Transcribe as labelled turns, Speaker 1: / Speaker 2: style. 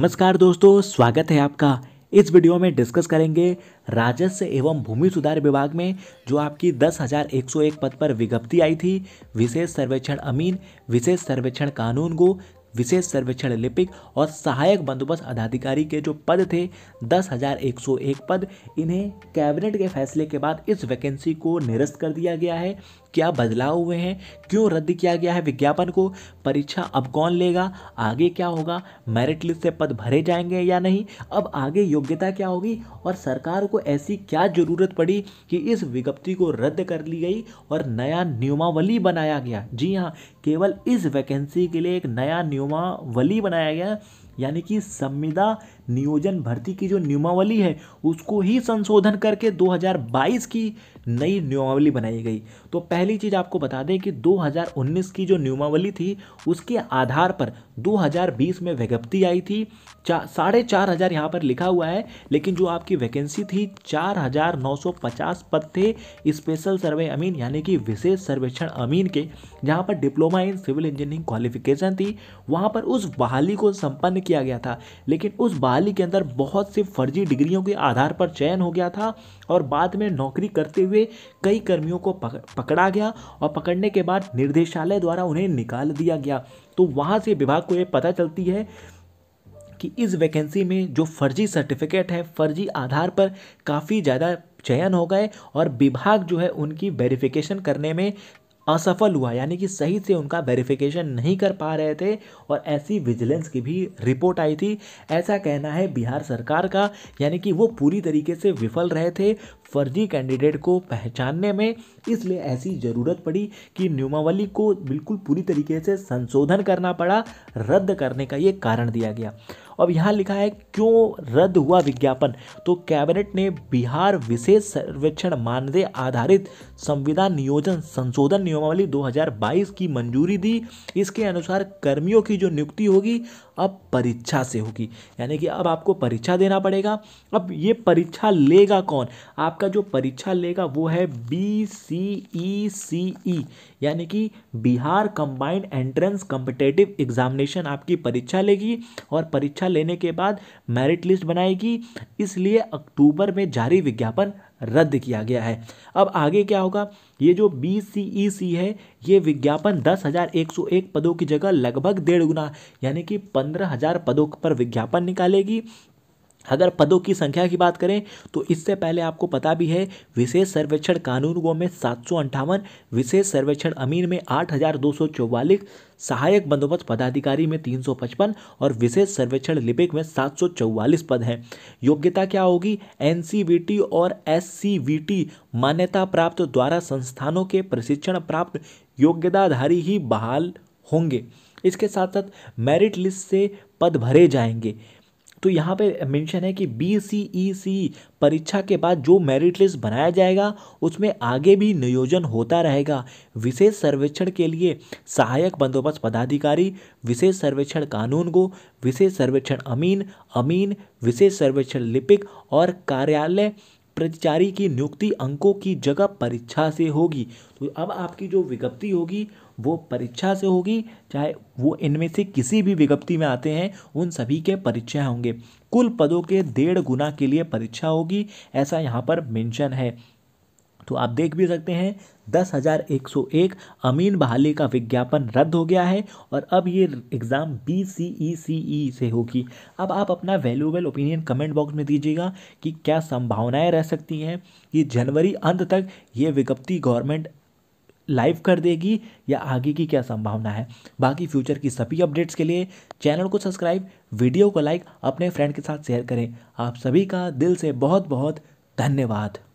Speaker 1: नमस्कार दोस्तों स्वागत है आपका इस वीडियो में डिस्कस करेंगे राजस्व एवं भूमि सुधार विभाग में जो आपकी 10,101 पद पर विज्ञप्ति आई थी विशेष सर्वेक्षण अमीन विशेष सर्वेक्षण कानून को विशेष सर्वेक्षण लिपिक और सहायक बंदोबस्त अधिकारी के जो पद थे 10,101 पद इन्हें कैबिनेट के फैसले के बाद इस वैकेंसी को निरस्त कर दिया गया है क्या बदलाव हुए हैं क्यों रद्द किया गया है विज्ञापन को परीक्षा अब कौन लेगा आगे क्या होगा मेरिट लिस्ट से पद भरे जाएंगे या नहीं अब आगे योग्यता क्या होगी और सरकार को ऐसी क्या ज़रूरत पड़ी कि इस विज्ञप्ति को रद्द कर ली गई और नया नियमावली बनाया गया जी हाँ केवल इस वैकेंसी के लिए एक नया न्यूमा वली बनाया गया यानी कि संविदा नियोजन भर्ती की जो नियमावली है उसको ही संशोधन करके 2022 की नई नियमावली बनाई गई तो पहली चीज़ आपको बता दें कि 2019 की जो नियमावली थी उसके आधार पर 2020 में विज्ञप्ति आई थी चा साढ़े चार हज़ार यहाँ पर लिखा हुआ है लेकिन जो आपकी वैकेंसी थी चार हज़ार नौ सौ पचास पद थे स्पेशल सर्वे अमीन यानी कि विशेष सर्वेक्षण अमीन के जहाँ पर diploma in civil engineering qualification थी वहाँ पर उस बहाली को संपन्न किया गया था लेकिन उस बहाली के अंदर बहुत से फर्जी डिग्रियों के आधार पर चयन हो गया था और बाद में नौकरी करते हुए कई कर्मियों को पकड़ा गया और पकड़ने के बाद निर्देशालय द्वारा उन्हें निकाल दिया गया तो वहाँ से विभाग को ये पता चलती है कि इस वैकेंसी में जो फर्जी सर्टिफिकेट है फर्जी आधार पर काफ़ी ज़्यादा चयन हो गए और विभाग जो है उनकी वेरिफिकेशन करने में असफल हुआ यानी कि सही से उनका वेरिफिकेशन नहीं कर पा रहे थे और ऐसी विजिलेंस की भी रिपोर्ट आई थी ऐसा कहना है बिहार सरकार का यानी कि वो पूरी तरीके से विफल रहे थे फर्जी कैंडिडेट को पहचानने में इसलिए ऐसी ज़रूरत पड़ी कि नियमावली को बिल्कुल पूरी तरीके से संशोधन करना पड़ा रद्द करने का ये कारण दिया गया अब यहाँ लिखा है क्यों रद्द हुआ विज्ञापन तो कैबिनेट ने बिहार विशेष सर्वेक्षण मानदेय आधारित संविधान नियोजन संशोधन नियमावली 2022 की मंजूरी दी इसके अनुसार कर्मियों की जो नियुक्ति होगी अब परीक्षा से होगी यानी कि अब आपको परीक्षा देना पड़ेगा अब ये परीक्षा लेगा कौन आपका जो परीक्षा लेगा वो है बी सी ई सी ई यानी कि Bihar combined entrance competitive examination आपकी परीक्षा लेगी और परीक्षा परीक्षा लेने के बाद मेरिट लिस्ट बनाएगी इसलिए अक्टूबर में जारी विज्ञापन रद्द किया गया है अब आगे क्या होगा ये जो बी सी सी है ये विज्ञापन दस हज़ार एक सौ एक पदों की जगह लगभग डेढ़ गुना यानी कि पंद्रह हज़ार पदों पर विज्ञापन निकालेगी अगर पदों की संख्या की बात करें तो इससे पहले आपको पता भी है विशेष सर्वेक्षण कानूनों में सात विशेष सर्वेक्षण अमीन में आठ सहायक बंदोबस्त पदाधिकारी में 355 और विशेष सर्वेक्षण लिपिक में 744 पद हैं योग्यता क्या होगी एन और एस मान्यता प्राप्त द्वारा संस्थानों के प्रशिक्षण प्राप्त योग्यताधारी ही बहाल होंगे इसके साथ साथ मेरिट लिस्ट से पद भरे जाएंगे तो यहाँ पे मेंशन है कि बी सी ई सी परीक्षा के बाद जो मेरिट लिस्ट बनाया जाएगा उसमें आगे भी नियोजन होता रहेगा विशेष सर्वेक्षण के लिए सहायक बंदोबस्त पदाधिकारी विशेष सर्वेक्षण कानून को विशेष सर्वेक्षण अमीन अमीन विशेष सर्वेक्षण लिपिक और कार्यालय प्रतिचारी की नियुक्ति अंकों की जगह परीक्षा से होगी तो अब आपकी जो विज्ञप्ति होगी वो परीक्षा से होगी चाहे वो इनमें से किसी भी विज्ञप्ति में आते हैं उन सभी के परीक्षा होंगे कुल पदों के डेढ़ गुना के लिए परीक्षा होगी ऐसा यहाँ पर मेंशन है तो आप देख भी सकते हैं दस हज़ार एक सौ एक अमीन बहाली का विज्ञापन रद्द हो गया है और अब ये एग्ज़ाम बी सी ई सी ई से होगी अब आप अपना वैल्यूबल ओपिनियन कमेंट बॉक्स में दीजिएगा कि क्या संभावनाएं रह सकती हैं कि जनवरी अंत तक ये विज्ञप्ति गवर्नमेंट लाइव कर देगी या आगे की क्या संभावना है बाकी फ्यूचर की सभी अपडेट्स के लिए चैनल को सब्सक्राइब वीडियो को लाइक अपने फ्रेंड के साथ शेयर करें आप सभी का दिल से बहुत बहुत धन्यवाद